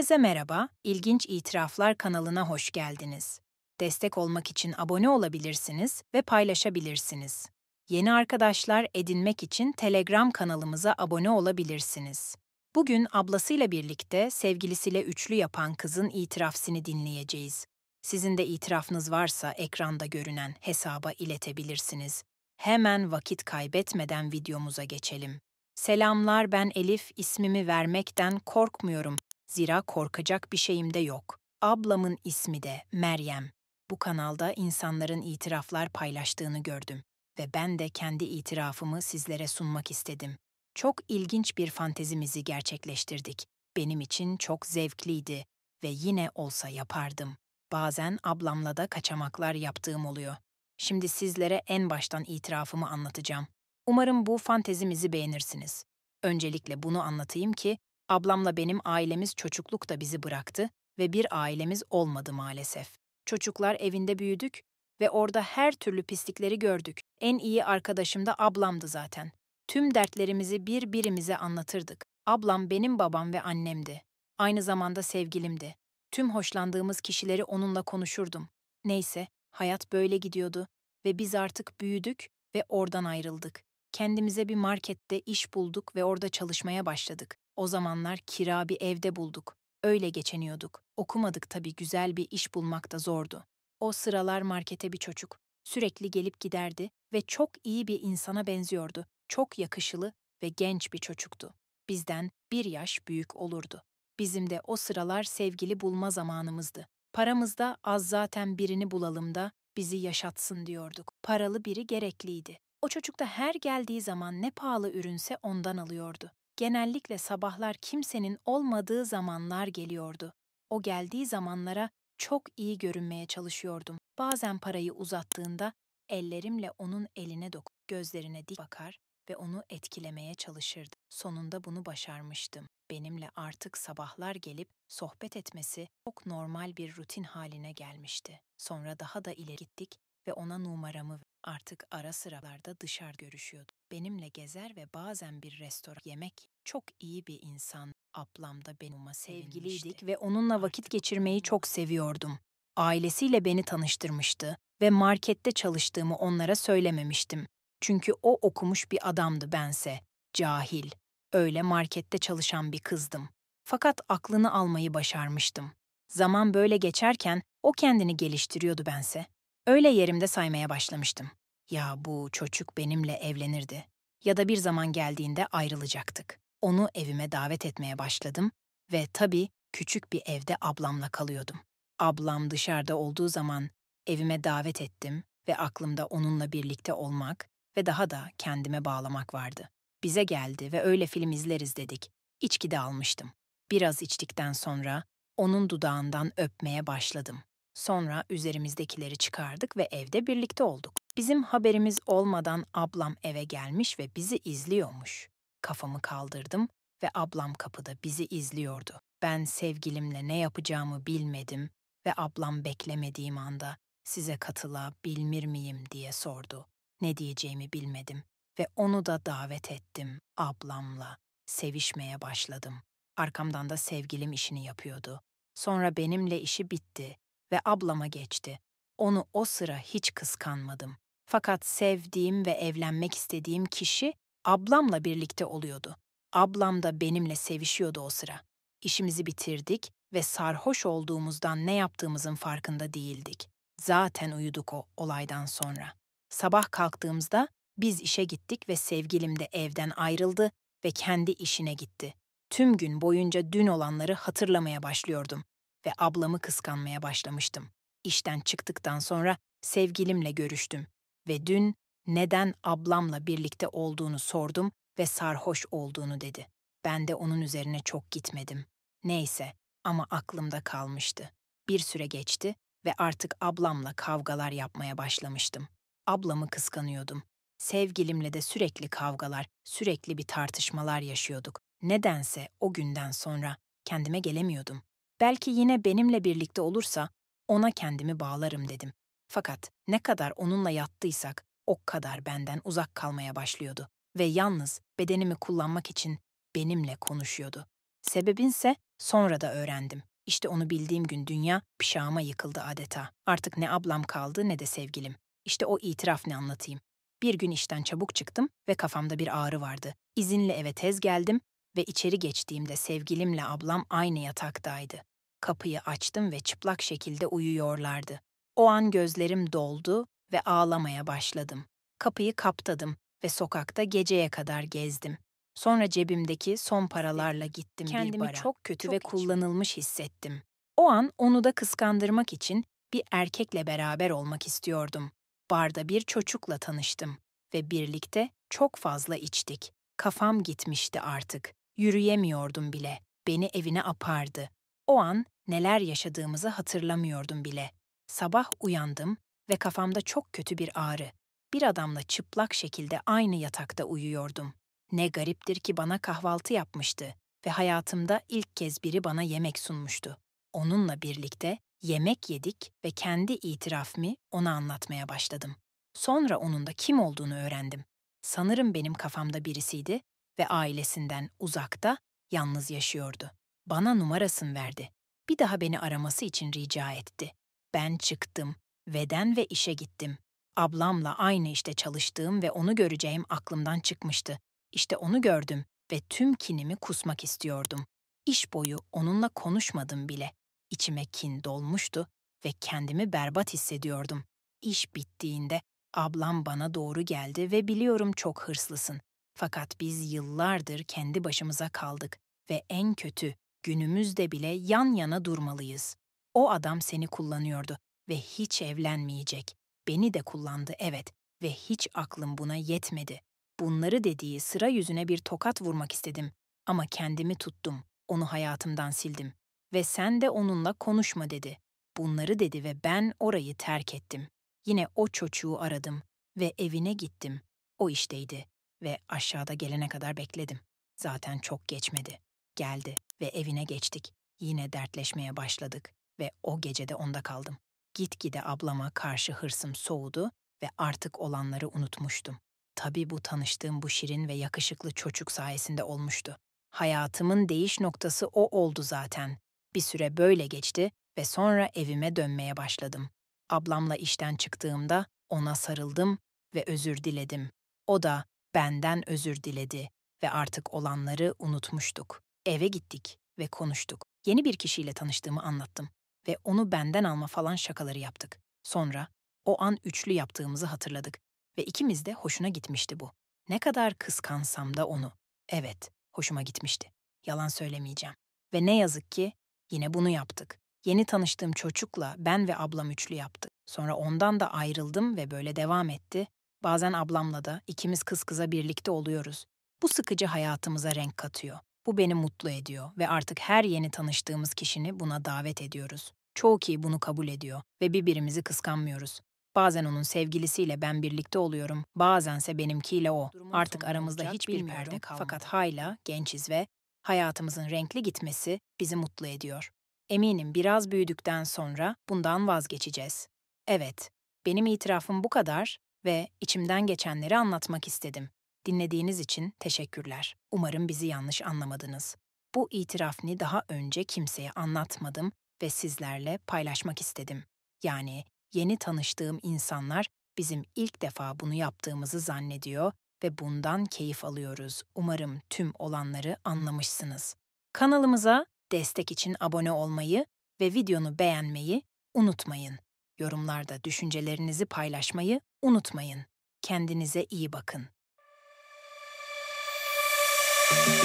Herkese merhaba, İlginç İtiraflar kanalına hoş geldiniz. Destek olmak için abone olabilirsiniz ve paylaşabilirsiniz. Yeni arkadaşlar edinmek için Telegram kanalımıza abone olabilirsiniz. Bugün ablasıyla birlikte sevgilisiyle üçlü yapan kızın itirafsını dinleyeceğiz. Sizin de itirafınız varsa ekranda görünen hesaba iletebilirsiniz. Hemen vakit kaybetmeden videomuza geçelim. Selamlar ben Elif, ismimi vermekten korkmuyorum. Zira korkacak bir şeyim de yok. Ablamın ismi de Meryem. Bu kanalda insanların itiraflar paylaştığını gördüm ve ben de kendi itirafımı sizlere sunmak istedim. Çok ilginç bir fantezimizi gerçekleştirdik. Benim için çok zevkliydi ve yine olsa yapardım. Bazen ablamla da kaçamaklar yaptığım oluyor. Şimdi sizlere en baştan itirafımı anlatacağım. Umarım bu fantezimizi beğenirsiniz. Öncelikle bunu anlatayım ki Ablamla benim ailemiz çocuklukta bizi bıraktı ve bir ailemiz olmadı maalesef. Çocuklar evinde büyüdük ve orada her türlü pislikleri gördük. En iyi arkadaşım da ablamdı zaten. Tüm dertlerimizi birbirimize anlatırdık. Ablam benim babam ve annemdi. Aynı zamanda sevgilimdi. Tüm hoşlandığımız kişileri onunla konuşurdum. Neyse, hayat böyle gidiyordu ve biz artık büyüdük ve oradan ayrıldık. Kendimize bir markette iş bulduk ve orada çalışmaya başladık. O zamanlar kira bir evde bulduk. Öyle geçiniyorduk. Okumadık tabii güzel bir iş bulmak da zordu. O sıralar markete bir çocuk. Sürekli gelip giderdi ve çok iyi bir insana benziyordu. Çok yakışılı ve genç bir çocuktu. Bizden bir yaş büyük olurdu. Bizim de o sıralar sevgili bulma zamanımızdı. Paramızda az zaten birini bulalım da bizi yaşatsın diyorduk. Paralı biri gerekliydi. O çocuk da her geldiği zaman ne pahalı ürünse ondan alıyordu genellikle sabahlar kimsenin olmadığı zamanlar geliyordu. O geldiği zamanlara çok iyi görünmeye çalışıyordum. Bazen parayı uzattığında ellerimle onun eline dokun, gözlerine dik bakar ve onu etkilemeye çalışırdı. Sonunda bunu başarmıştım. Benimle artık sabahlar gelip sohbet etmesi çok normal bir rutin haline gelmişti. Sonra daha da ileri gittik ve ona numaramı artık ara sıralarda dışarı görüşüyordu. Benimle gezer ve bazen bir restoran yemek çok iyi bir insan ablam da benimle sevgiliydik ve onunla vakit geçirmeyi çok seviyordum. Ailesiyle beni tanıştırmıştı ve markette çalıştığımı onlara söylememiştim. Çünkü o okumuş bir adamdı bense, cahil. Öyle markette çalışan bir kızdım. Fakat aklını almayı başarmıştım. Zaman böyle geçerken o kendini geliştiriyordu bense. Öyle yerimde saymaya başlamıştım. Ya bu çocuk benimle evlenirdi ya da bir zaman geldiğinde ayrılacaktık. Onu evime davet etmeye başladım ve tabii küçük bir evde ablamla kalıyordum. Ablam dışarıda olduğu zaman evime davet ettim ve aklımda onunla birlikte olmak ve daha da kendime bağlamak vardı. Bize geldi ve öyle film izleriz dedik. İçki de almıştım. Biraz içtikten sonra onun dudağından öpmeye başladım. Sonra üzerimizdekileri çıkardık ve evde birlikte olduk. Bizim haberimiz olmadan ablam eve gelmiş ve bizi izliyormuş. Kafamı kaldırdım ve ablam kapıda bizi izliyordu. Ben sevgilimle ne yapacağımı bilmedim ve ablam beklemediğim anda size katıla bilmir miyim diye sordu. Ne diyeceğimi bilmedim ve onu da davet ettim ablamla. Sevişmeye başladım. Arkamdan da sevgilim işini yapıyordu. Sonra benimle işi bitti ve ablama geçti. Onu o sıra hiç kıskanmadım. Fakat sevdiğim ve evlenmek istediğim kişi ablamla birlikte oluyordu. Ablam da benimle sevişiyordu o sıra. İşimizi bitirdik ve sarhoş olduğumuzdan ne yaptığımızın farkında değildik. Zaten uyuduk o olaydan sonra. Sabah kalktığımızda biz işe gittik ve sevgilim de evden ayrıldı ve kendi işine gitti. Tüm gün boyunca dün olanları hatırlamaya başlıyordum ve ablamı kıskanmaya başlamıştım. İşten çıktıktan sonra sevgilimle görüştüm ve dün neden ablamla birlikte olduğunu sordum ve sarhoş olduğunu dedi. Ben de onun üzerine çok gitmedim. Neyse ama aklımda kalmıştı. Bir süre geçti ve artık ablamla kavgalar yapmaya başlamıştım. Ablamı kıskanıyordum. Sevgilimle de sürekli kavgalar, sürekli bir tartışmalar yaşıyorduk. Nedense o günden sonra kendime gelemiyordum. Belki yine benimle birlikte olursa ona kendimi bağlarım dedim. Fakat ne kadar onunla yattıysak o kadar benden uzak kalmaya başlıyordu ve yalnız bedenimi kullanmak için benimle konuşuyordu. Sebebinse sonra da öğrendim. İşte onu bildiğim gün dünya pişağıma yıkıldı adeta. Artık ne ablam kaldı ne de sevgilim. İşte o itiraf ne anlatayım. Bir gün işten çabuk çıktım ve kafamda bir ağrı vardı. İzinle eve tez geldim ve içeri geçtiğimde sevgilimle ablam aynı yataktaydı. Kapıyı açtım ve çıplak şekilde uyuyorlardı. O an gözlerim doldu ve ağlamaya başladım. Kapıyı kaptadım ve sokakta geceye kadar gezdim. Sonra cebimdeki son paralarla gittim Kendimi bir bara. Kendimi çok kötü çok ve içim. kullanılmış hissettim. O an onu da kıskandırmak için bir erkekle beraber olmak istiyordum. Barda bir çocukla tanıştım ve birlikte çok fazla içtik. Kafam gitmişti artık. Yürüyemiyordum bile. Beni evine apardı. O an neler yaşadığımızı hatırlamıyordum bile. Sabah uyandım ve kafamda çok kötü bir ağrı. Bir adamla çıplak şekilde aynı yatakta uyuyordum. Ne gariptir ki bana kahvaltı yapmıştı ve hayatımda ilk kez biri bana yemek sunmuştu. Onunla birlikte yemek yedik ve kendi itirafımı ona anlatmaya başladım. Sonra onun da kim olduğunu öğrendim. Sanırım benim kafamda birisiydi ve ailesinden uzakta yalnız yaşıyordu. Bana numarasını verdi. Bir daha beni araması için rica etti. Ben çıktım. Veden ve işe gittim. Ablamla aynı işte çalıştığım ve onu göreceğim aklımdan çıkmıştı. İşte onu gördüm ve tüm kinimi kusmak istiyordum. İş boyu onunla konuşmadım bile. İçime kin dolmuştu ve kendimi berbat hissediyordum. İş bittiğinde ablam bana doğru geldi ve biliyorum çok hırslısın. Fakat biz yıllardır kendi başımıza kaldık ve en kötü günümüzde bile yan yana durmalıyız. O adam seni kullanıyordu ve hiç evlenmeyecek. Beni de kullandı evet ve hiç aklım buna yetmedi. Bunları dediği sıra yüzüne bir tokat vurmak istedim ama kendimi tuttum. Onu hayatımdan sildim ve sen de onunla konuşma dedi. Bunları dedi ve ben orayı terk ettim. Yine o çocuğu aradım ve evine gittim. O işteydi ve aşağıda gelene kadar bekledim. Zaten çok geçmedi. Geldi ve evine geçtik. Yine dertleşmeye başladık ve o gecede onda kaldım. Gitgide ablama karşı hırsım soğudu ve artık olanları unutmuştum. Tabii bu tanıştığım bu şirin ve yakışıklı çocuk sayesinde olmuştu. Hayatımın değiş noktası o oldu zaten. Bir süre böyle geçti ve sonra evime dönmeye başladım. Ablamla işten çıktığımda ona sarıldım ve özür diledim. O da benden özür diledi ve artık olanları unutmuştuk. Eve gittik ve konuştuk. Yeni bir kişiyle tanıştığımı anlattım ve onu benden alma falan şakaları yaptık. Sonra o an üçlü yaptığımızı hatırladık ve ikimiz de hoşuna gitmişti bu. Ne kadar kıskansam da onu. Evet, hoşuma gitmişti. Yalan söylemeyeceğim. Ve ne yazık ki yine bunu yaptık. Yeni tanıştığım çocukla ben ve ablam üçlü yaptık. Sonra ondan da ayrıldım ve böyle devam etti. Bazen ablamla da ikimiz kız kıza birlikte oluyoruz. Bu sıkıcı hayatımıza renk katıyor. Bu beni mutlu ediyor ve artık her yeni tanıştığımız kişini buna davet ediyoruz. Çoğu ki bunu kabul ediyor ve birbirimizi kıskanmıyoruz. Bazen onun sevgilisiyle ben birlikte oluyorum, bazense benimkiyle o. Durumun artık aramızda hiçbir perde kalmadı. Fakat hala gençiz ve hayatımızın renkli gitmesi bizi mutlu ediyor. Eminim biraz büyüdükten sonra bundan vazgeçeceğiz. Evet, benim itirafım bu kadar ve içimden geçenleri anlatmak istedim. Dinlediğiniz için teşekkürler. Umarım bizi yanlış anlamadınız. Bu itirafını daha önce kimseye anlatmadım ve sizlerle paylaşmak istedim. Yani yeni tanıştığım insanlar bizim ilk defa bunu yaptığımızı zannediyor ve bundan keyif alıyoruz. Umarım tüm olanları anlamışsınız. Kanalımıza destek için abone olmayı ve videonu beğenmeyi unutmayın. Yorumlarda düşüncelerinizi paylaşmayı unutmayın. Kendinize iyi bakın.